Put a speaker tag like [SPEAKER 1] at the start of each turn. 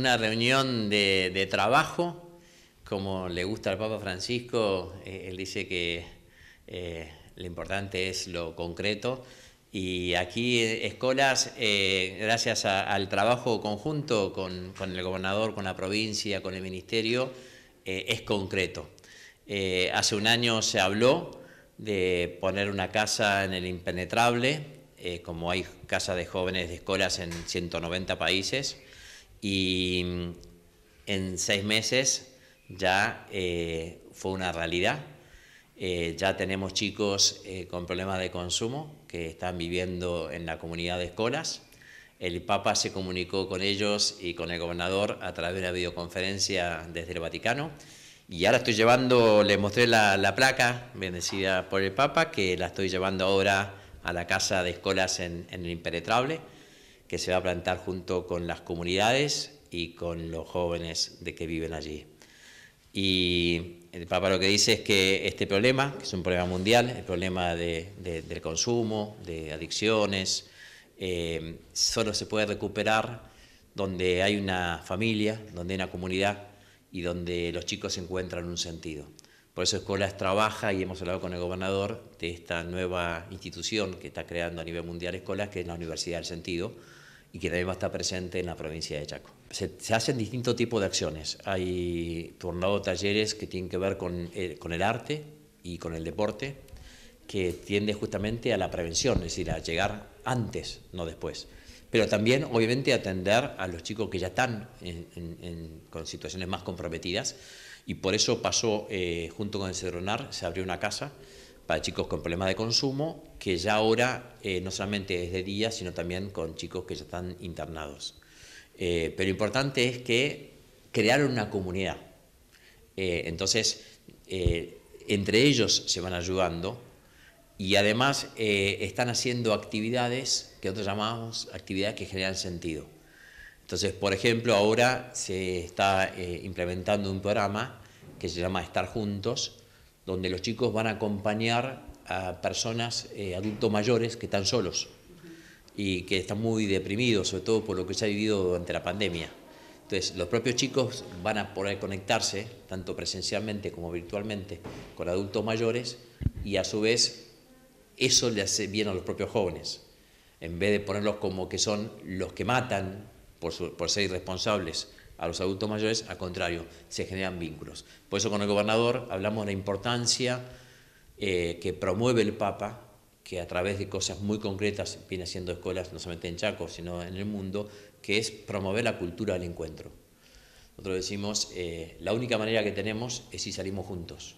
[SPEAKER 1] una reunión de, trabajo, como le gusta al Papa Francisco, eh, él dice que eh, lo importante es lo concreto. Y aquí eh, Escolas, gracias al trabajo conjunto con, con, el gobernador, con la provincia, con el ministerio, es concreto. hace un año se habló de poner una casa en el impenetrable, como hay casas de jóvenes de Escolas en 190 países. Y en seis meses ya eh, fue una realidad. Eh, ya tenemos chicos eh, con problemas de consumo que están viviendo en la comunidad de escolas. El Papa se comunicó con ellos y con el gobernador a través de una videoconferencia desde el Vaticano. Y ahora estoy llevando, les mostré la, placa bendecida por el Papa, que la estoy llevando ahora a la Casa de Escolas en el Impenetrable que se va a plantar junto con las comunidades y con los jóvenes de que viven allí. Y el Papa lo que dice es que este problema, que es un problema mundial, el problema de, del consumo, de adicciones, eh, solo se puede recuperar donde hay una familia, donde hay una comunidad y donde los chicos encuentran un sentido. Por eso Escolas trabaja y hemos hablado con el gobernador de esta nueva institución que está creando a nivel mundial Escolas, que es la Universidad del Sentido, y que también va a estar presente en la provincia de Chaco. Se, hacen distintos tipos de acciones. Hay tornado talleres que tienen que ver con, eh, con el arte y con el deporte, que tiende justamente a la prevención, es decir, a llegar antes, no después pero también obviamente atender a los chicos que ya están con situaciones más comprometidas y por eso pasó eh, junto con el Cedronar se abrió una casa para chicos con problemas de consumo que ya ahora eh, no solamente es de día sino también con chicos que ya están internados eh, pero lo importante es que crearon una comunidad entonces entre ellos se van ayudando y además eh, están haciendo actividades que nosotros llamamos actividades que generan sentido. Entonces, por ejemplo, ahora se está eh, implementando un programa que se llama Estar Juntos, donde los chicos van a acompañar a personas, eh, adultos mayores que están solos y que están muy deprimidos, sobre todo por lo que se ha vivido durante la pandemia. Entonces, los propios chicos van a poder conectarse, tanto presencialmente como virtualmente, con adultos mayores y a su vez eso le hace bien a los propios jóvenes. En vez de ponerlos como que son los que matan por, ser irresponsables a los adultos mayores, al contrario, se generan vínculos. Por eso con el gobernador hablamos de la importancia eh, que promueve el Papa, que a través de cosas muy concretas viene haciendo escuelas, no solamente en Chaco, sino en el mundo, que es promover la cultura del encuentro. Nosotros decimos, eh, la única manera que tenemos es si salimos juntos.